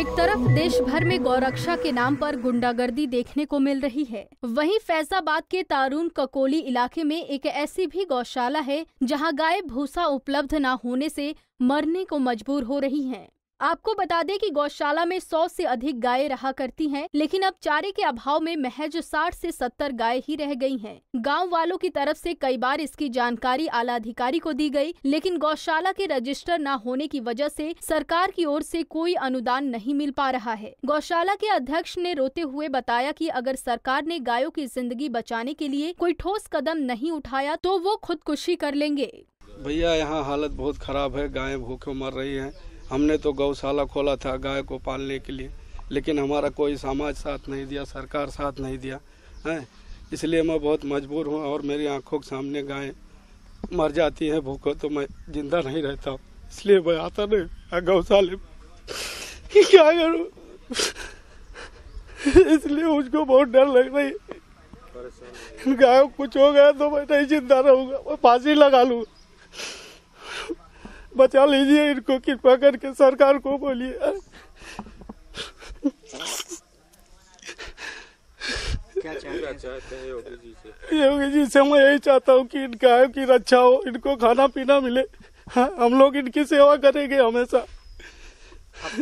एक तरफ देश भर में गौरक्षा के नाम पर गुंडागर्दी देखने को मिल रही है वहीं फैजाबाद के तारून ककोली इलाके में एक ऐसी भी गौशाला है जहां गाय भूसा उपलब्ध न होने से मरने को मजबूर हो रही हैं। आपको बता दें कि गौशाला में 100 से अधिक गायें रहा करती हैं, लेकिन अब चारे के अभाव में महज 60 से 70 गायें ही रह गई हैं। गांव वालों की तरफ से कई बार इसकी जानकारी आला अधिकारी को दी गई, लेकिन गौशाला के रजिस्टर न होने की वजह से सरकार की ओर से कोई अनुदान नहीं मिल पा रहा है गौशाला के अध्यक्ष ने रोते हुए बताया की अगर सरकार ने गायों की जिंदगी बचाने के लिए कोई ठोस कदम नहीं उठाया तो वो खुदकुशी कर लेंगे भैया यहाँ हालत बहुत खराब है गाय भूखे मर रही है हमने तो गौशाला खोला था गाय को पालने के लिए लेकिन हमारा कोई समाज साथ नहीं दिया सरकार साथ नहीं दिया है इसलिए मैं बहुत मजबूर हूँ और मेरी आंखों के सामने गाय मर जाती है भूखों तो मैं जिंदा नहीं रहता इसलिए मैं आता नहीं गौशाले कि क्या करूँ इसलिए उसको बहुत डर लग रही है गाय कुछ हो गया तो मैं नहीं जिंदा रहूँगा मैं फांसी लगा लूँगा बचा लीजिए इनको कृपा करके सरकार को बोलिए योगी जी से मैं यही चाहता हूँ कि इनका की रक्षा अच्छा हो इनको खाना पीना मिले हाँ, हम लोग इनकी सेवा करेंगे हमेशा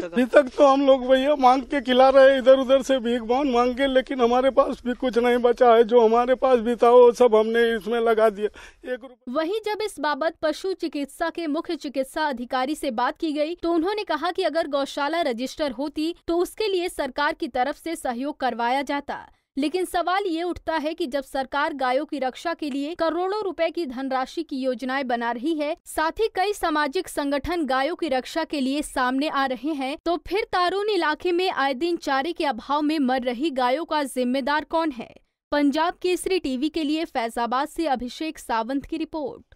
अभी तक तो हम लोग भैया मांग के खिला रहे इधर उधर से भीख बांध मांग के लेकिन हमारे पास भी कुछ नहीं बचा है जो हमारे पास भी था वो सब हमने इसमें लगा दिया एक वही जब इस बाबत पशु चिकित्सा के मुख्य चिकित्सा अधिकारी से बात की गई तो उन्होंने कहा कि अगर गौशाला रजिस्टर होती तो उसके लिए सरकार की तरफ से सहयोग करवाया जाता लेकिन सवाल ये उठता है कि जब सरकार गायों की रक्षा के लिए करोड़ों रुपए की धनराशि की योजनाएं बना रही है साथ ही कई सामाजिक संगठन गायों की रक्षा के लिए सामने आ रहे हैं तो फिर तारून इलाके में आए दिन चारे के अभाव में मर रही गायों का जिम्मेदार कौन है पंजाब केसरी टीवी के लिए फैजाबाद से अभिषेक सावंत की रिपोर्ट